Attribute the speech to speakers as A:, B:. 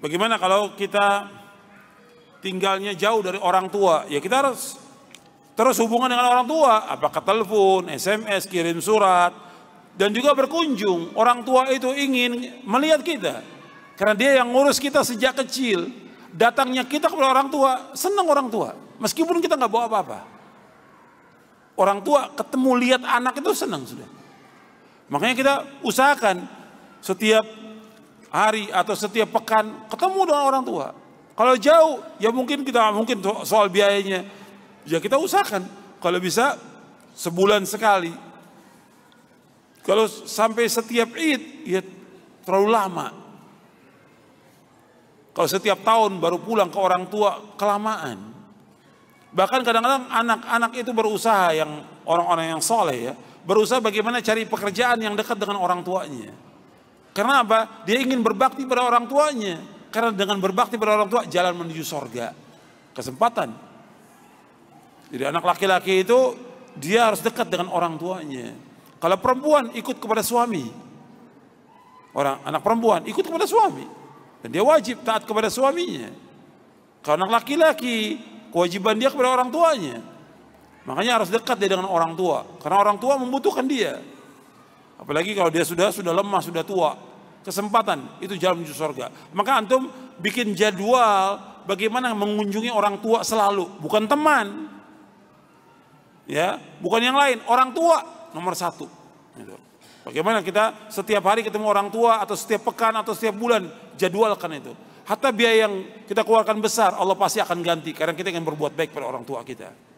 A: Bagaimana kalau kita tinggalnya jauh dari orang tua? Ya kita harus terus hubungan dengan orang tua, apakah telepon, SMS, kirim surat, dan juga berkunjung. Orang tua itu ingin melihat kita. Karena dia yang ngurus kita sejak kecil. Datangnya kita kepada orang tua, senang orang tua. Meskipun kita nggak bawa apa-apa. Orang tua ketemu lihat anak itu senang sudah. Makanya kita usahakan setiap hari atau setiap pekan ketemu dengan orang tua. Kalau jauh ya mungkin kita mungkin soal biayanya ya kita usahakan kalau bisa sebulan sekali. Kalau sampai setiap Id ya terlalu lama. Kalau setiap tahun baru pulang ke orang tua kelamaan. Bahkan kadang-kadang anak-anak itu berusaha yang orang-orang yang soleh ya. Berusaha bagaimana cari pekerjaan yang dekat dengan orang tuanya. Karena apa? Dia ingin berbakti pada orang tuanya. Karena dengan berbakti pada orang tua jalan menuju sorga. Kesempatan. Jadi anak laki-laki itu dia harus dekat dengan orang tuanya. Kalau perempuan ikut kepada suami. Orang anak perempuan ikut kepada suami. Dan dia wajib taat kepada suaminya. Kalau anak laki-laki kewajiban dia kepada orang tuanya. Makanya harus dekat dia dengan orang tua. Karena orang tua membutuhkan dia. Apalagi kalau dia sudah sudah lemah, sudah tua kesempatan itu jalan menuju surga. Maka antum bikin jadwal bagaimana mengunjungi orang tua selalu, bukan teman. Ya, bukan yang lain, orang tua nomor satu. Gitu. Bagaimana kita setiap hari ketemu orang tua atau setiap pekan atau setiap bulan jadwalkan itu. Hatta biaya yang kita keluarkan besar Allah pasti akan ganti karena kita ingin berbuat baik pada orang tua kita.